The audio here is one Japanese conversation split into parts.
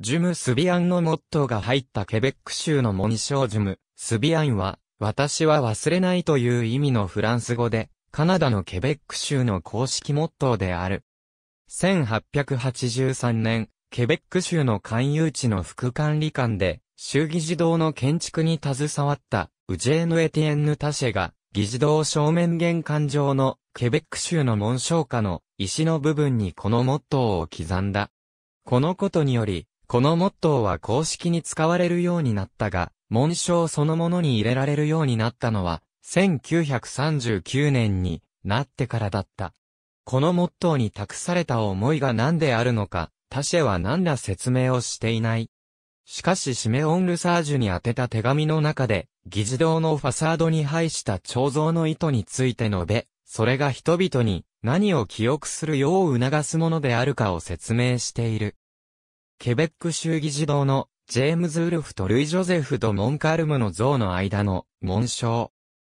ジュム・スビアンのモットーが入ったケベック州のモニショージュム、スビアンは、私は忘れないという意味のフランス語で、カナダのケベック州の公式モットーである。1883年、ケベック州の勧誘地の副管理官で、州議事堂の建築に携わった、ウジェーヌ・エティエンヌ・タシェが、議事堂正面玄関上の、ケベック州の紋章下の、石の部分にこのモットーを刻んだ。このことにより、このモットーは公式に使われるようになったが、紋章そのものに入れられるようになったのは、1939年になってからだった。このモットーに託された思いが何であるのか、他社は何ら説明をしていない。しかしシメオン・ルサージュに宛てた手紙の中で、議事堂のファサードに配した彫像の意図について述べ、それが人々に何を記憶するよう促すものであるかを説明している。ケベック州議事堂のジェームズ・ウルフとルイ・ジョゼフとモンカルムの像の間の紋章。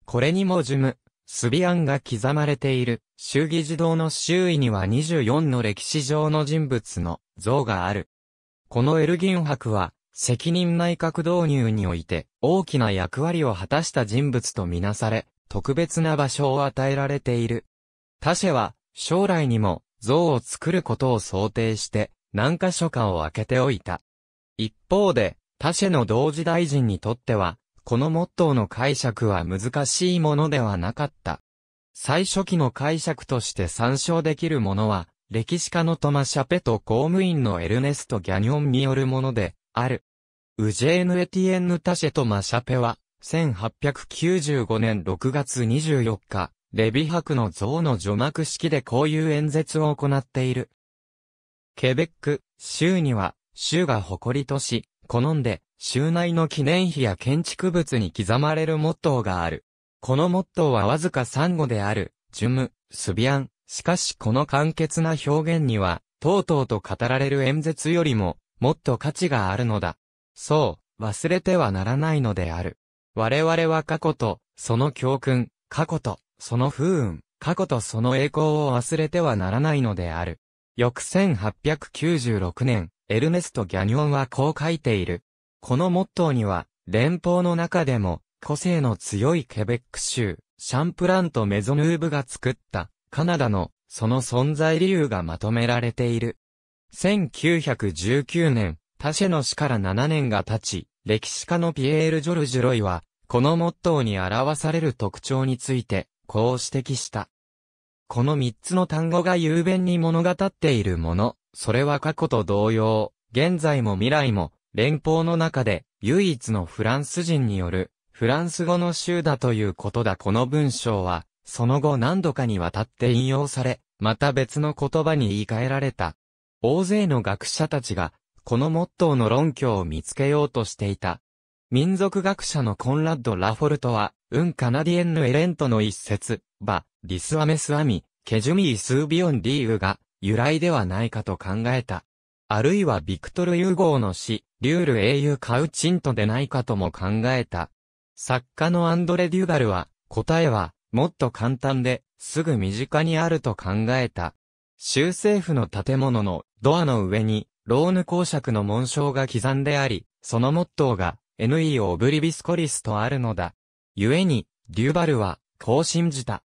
これにもジム、スビアンが刻まれている、衆議児童の周囲には24の歴史上の人物の像がある。このエルギン博は、責任内閣導入において大きな役割を果たした人物とみなされ、特別な場所を与えられている。他社は、将来にも像を作ることを想定して、何箇所かを開けておいた。一方で、他社の同時大臣にとっては、このモットーの解釈は難しいものではなかった。最初期の解釈として参照できるものは、歴史家のトマ・シャペと公務員のエルネスト・ギャニョンによるもので、ある。ウジェーヌ・エティエンヌ・タシェとマ・シャペは、1895年6月24日、レビ博の像の除幕式でこういう演説を行っている。ケベック、州には、州が誇りとし、好んで、州内の記念碑や建築物に刻まれるモットーがある。このモットーはわずか3語である、ジュム、スビアン。しかしこの簡潔な表現には、とうとうと語られる演説よりも、もっと価値があるのだ。そう、忘れてはならないのである。我々は過去と、その教訓、過去と、その不運、過去とその栄光を忘れてはならないのである。翌1896年、エルネスト・ギャニオンはこう書いている。このモットーには、連邦の中でも、個性の強いケベック州、シャンプラント・メゾヌーブが作った、カナダの、その存在理由がまとめられている。1919年、タシェの死から7年が経ち、歴史家のピエール・ジョルジュ・ロイは、このモットーに表される特徴について、こう指摘した。この三つの単語が雄弁に物語っているもの、それは過去と同様、現在も未来も、連邦の中で、唯一のフランス人による、フランス語の州だということだこの文章は、その後何度かにわたって引用され、また別の言葉に言い換えられた。大勢の学者たちが、このモットーの論拠を見つけようとしていた。民族学者のコンラッド・ラフォルトは、ウン・カナディエンヌ・エレントの一節、バ、リスアメスアミ、ケジュミースービオンリーウが由来ではないかと考えた。あるいはビクトル・ユーゴーの詩、リュール英雄カウチントでないかとも考えた。作家のアンドレ・デュバルは、答えは、もっと簡単で、すぐ身近にあると考えた。州政府の建物のドアの上に、ローヌ公爵の紋章が刻んであり、そのモットーが、NE オブリビスコリスとあるのだ。故に、デュバルは、こう信じた。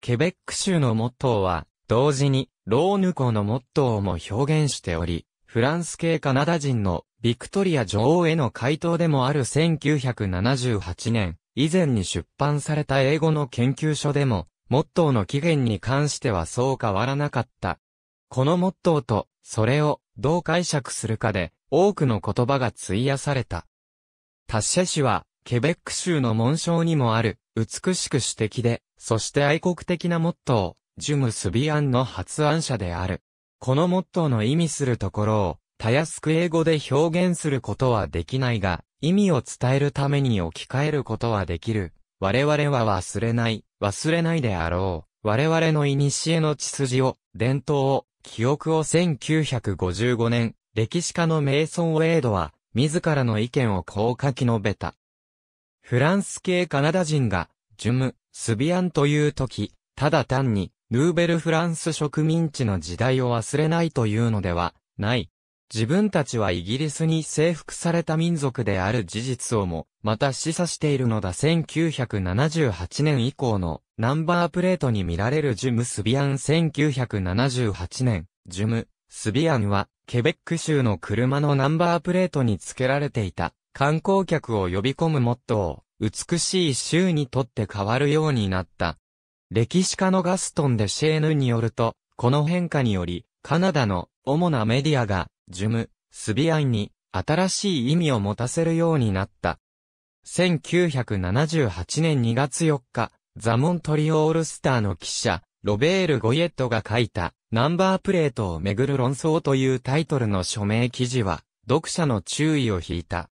ケベック州のモットーは、同時に、ローヌ校のモットーも表現しており、フランス系カナダ人のビクトリア女王への回答でもある1978年、以前に出版された英語の研究所でも、モットーの起源に関してはそう変わらなかった。このモットーと、それをどう解釈するかで、多くの言葉が費やされた。タッシェ氏は、ケベック州の紋章にもある、美しく詩的で、そして愛国的なモットー、ジュムスビアンの発案者である。このモットーの意味するところを、たやすく英語で表現することはできないが、意味を伝えるために置き換えることはできる。我々は忘れない、忘れないであろう。我々の古の血筋を、伝統を、記憶を1955年、歴史家のメイソン・ウェイドは、自らの意見をこう書き述べた。フランス系カナダ人が、ジュム、スビアンという時、ただ単に、ヌーベルフランス植民地の時代を忘れないというのでは、ない。自分たちはイギリスに征服された民族である事実をも、また示唆しているのだ1978年以降のナンバープレートに見られるジュム・スビアン1978年、ジュム、スビアンは、ケベック州の車のナンバープレートに付けられていた、観光客を呼び込むモットー、を、美しい州にとって変わるようになった。歴史家のガストン・デシェーヌによると、この変化により、カナダの主なメディアが、ジュム、スビアイに新しい意味を持たせるようになった。1978年2月4日、ザ・モントリオールスターの記者、ロベール・ゴイエットが書いた、ナンバープレートをめぐる論争というタイトルの署名記事は、読者の注意を引いた。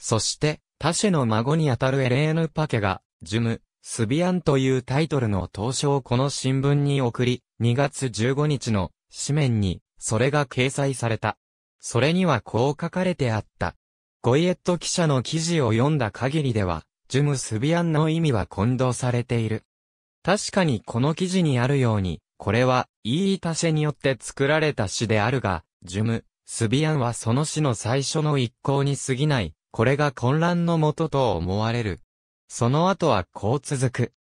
そして、他ェの孫にあたるエレーヌ・パケが、ジュム、スビアンというタイトルの投書をこの新聞に送り、2月15日の紙面に、それが掲載された。それにはこう書かれてあった。ゴイエット記者の記事を読んだ限りでは、ジュム・スビアンの意味は混同されている。確かにこの記事にあるように、これは、イータシェによって作られた詩であるが、ジュム、スビアンはその詩の最初の一行に過ぎない、これが混乱のもとと思われる。その後はこう続く。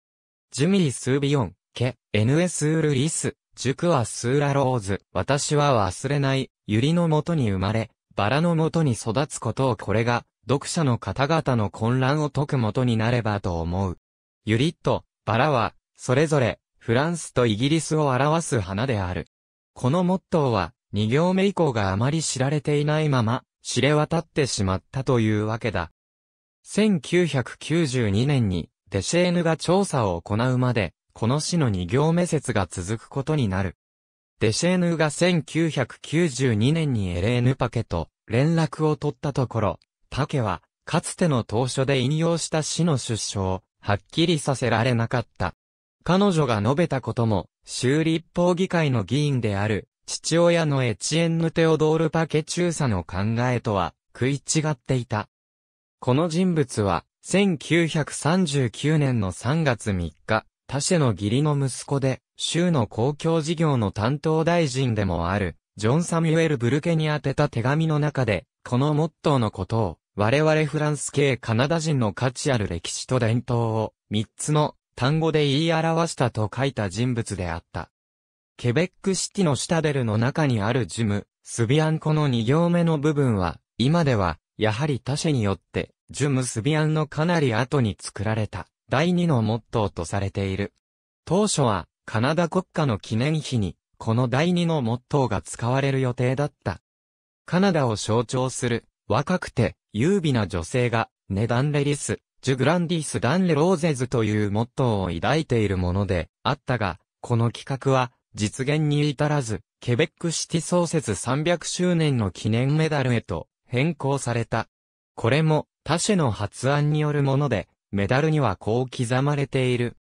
ジュミリスービオン、ケ、ns ウルリス、クはスーラローズ、私は忘れない、百合のもとに生まれ、バラのもとに育つことをこれが、読者の方々の混乱を解くもとになればと思う。ユリとバラは、それぞれ、フランスとイギリスを表す花である。このモットーは、二行目以降があまり知られていないまま、知れ渡ってしまったというわけだ。1992年にデシェーヌが調査を行うまで、この詩の2行目説が続くことになる。デシェーヌが1992年にエレーヌ・パケと連絡を取ったところ、パケは、かつての当初で引用した詩の出所を、はっきりさせられなかった。彼女が述べたことも、州立法議会の議員である、父親のエチエンヌ・テオドール・パケ中佐の考えとは食い違っていた。この人物は、1939年の3月3日、他社の義理の息子で、州の公共事業の担当大臣でもある、ジョン・サミュエル・ブルケに宛てた手紙の中で、このモットーのことを、我々フランス系カナダ人の価値ある歴史と伝統を、3つの単語で言い表したと書いた人物であった。ケベックシティのシタデルの中にあるジム、スビアンコの2行目の部分は、今では、やはり他社によって、ジュムスビアンのかなり後に作られた、第2のモットーとされている。当初は、カナダ国家の記念碑に、この第2のモットーが使われる予定だった。カナダを象徴する、若くて、優美な女性が、ネダンレリス、ジュグランディス・ダンレ・ローゼズというモットーを抱いているもので、あったが、この企画は、実現に至らず、ケベックシティ創設300周年の記念メダルへと変更された。これも他社の発案によるもので、メダルにはこう刻まれている。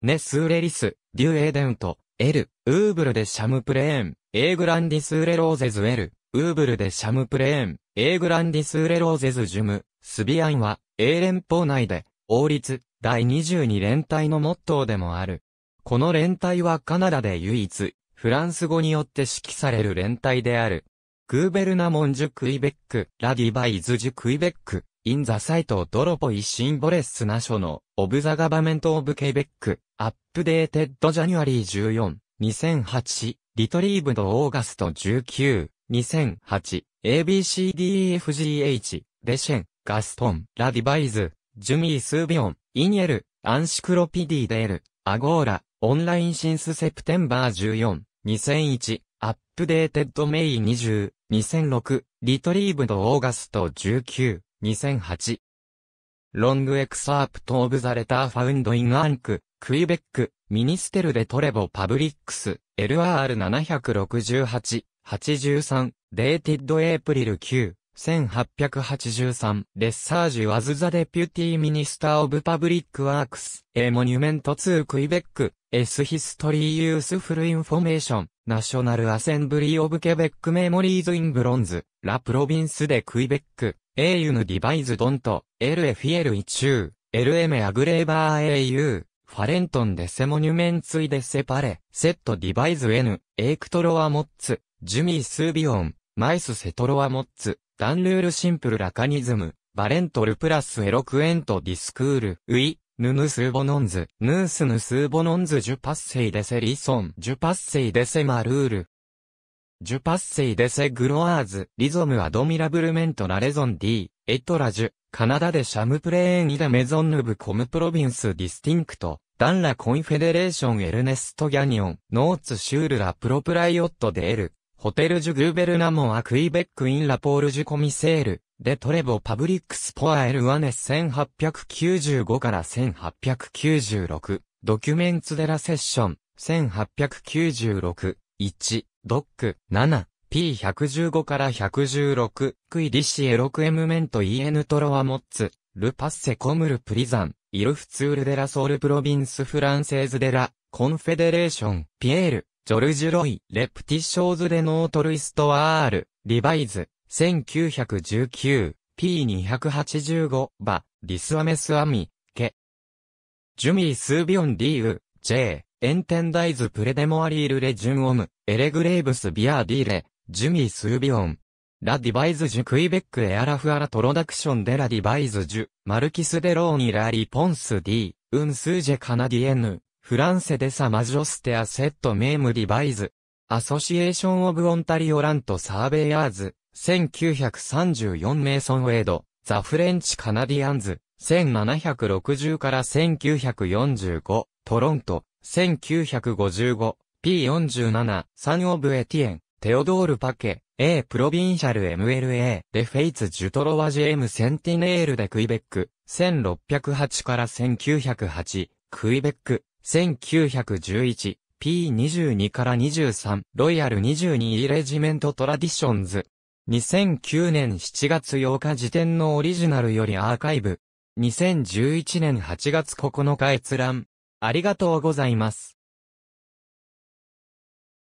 ネスーレリス、デュエーデント、エル、ウーブルでシャムプレーン、エーグランディスーレローゼズエル、ウーブルでシャムプレーン、エーグランディスーレローゼズジュム、スビアンは、英連邦内で、王立、第22連隊のモットーでもある。この連帯はカナダで唯一、フランス語によって指揮される連帯である。グーベルナモンジュ・クイベック、ラディバイズ・ジュ・クイベック、イン・ザ・サイト・ドロポイ・シンボレス・ナショの、オブ・ザ・ガバメント・オブ・ケベック、アップデーテッド・ジャニュアリー14、2008、リトリーブド・オーガスト19、2008、ABCDEFGH、デシェン、ガストン、ラディバイズ、ジュミー・スービオン、イニエル、アンシクロピディ・デール、アゴーラ、オンラインシンスセプテンバー14、2001、アップデーテッドメイ20、2006、リトリーブドオーガスト19、2008。ロングエクサープトオブザレターファウンドインアンク、クイベック、ミニステルでトレボパブリックス、LR768、83、デーティッドエイプリル9、1883、レッサージュ・アズ・ザ・デピュティ・ー・ミニスター・オブ・パブリック・ワークス、エモニュメント・ツー・クイベック、エス・ヒストリー・ユースフル・インフォメーション、ナショナル・アセンブリー・オブ・ケベック・メモリーズ・イン・ブロンズ、ラ・プロビンス・デ・クイベック、エーユヌ・ディバイズ・ドント、エル・エフィエル・イチュー、エル・エメ・アグレーバー・エーユー、ファレントン・デ・セモニュメンツイ・デ・セパレ、セット・ディバイズ・エヌ、エイクトロ・アモッツ、ジュミー・スービオン、マイスセトロワモッツ、ダンルールシンプルラカニズム、バレントルプラスエロクエントディスクール、ウィ、ヌヌスーボノンズ、ヌースヌスーボノンズジュパッセイデセリソン、ジュパッセイデセマルール。ジュパッセイデセグロアーズ、リゾムアドミラブルメントラレゾンディ、エトラジュ、カナダでシャムプレーンイダメゾンヌブコムプロビンスディスティンクト、ダンラコンフェデレーションエルネストギャニオン、ノーツシュールラプロプライオットデエル、ホテルジュ・グーベルナモア・クイベック・イン・ラポールジュ・コミセール、デ・トレボ・パブリック・スポア・エル・ワネス1895から1896、ドキュメンツ・デ・ラ・セッション、1896、1、ドック、7、P115 から116、クイディシエロクエムメントイエヌトロアモッツ、ルパッセコムルプリザン、イルフツールデラソールプロビンスフランセーズデラ、コンフェデレーション、ピエール、ジョルジュ・ロイ、レプティショーズ・デ・ノート・ルイスト・アール、リバイズ、1919、P285、バ、ディスアメス・アミ、ケ。ジュミー・スービオン・ディーウ、J、エンテンダイズ・プレデモアリール・レ・ジュン・オム、エレグレーブス・ビアー・ディーレ、ジュミー・スービオン。ラディバイズ・ジュ・クイベック・エアラフアラ・トロダクション・デラディバイズ・ジュ、マルキス・デローニ・ラリ・ポンス・ディ、ウン・スージェ・カナディエヌ、フランセデサマジョステアセットメームリバイズ。アソシエーションオブオンタリオラントサーベイアーズ。1934メイソンウェイド。ザ・フレンチ・カナディアンズ。1760から1945。トロント。1955。P47。サン・オブ・エティエン。テオドール・パケ。A プロビンシャル MLA デフェイツ・ジュトロワジェム・センティネールデ・クイベック1608から1908クイベック1911、P22 から23、ロイヤル22イレジメントトラディションズ。2009年7月8日時点のオリジナルよりアーカイブ。2011年8月9日閲覧。ありがとうございます。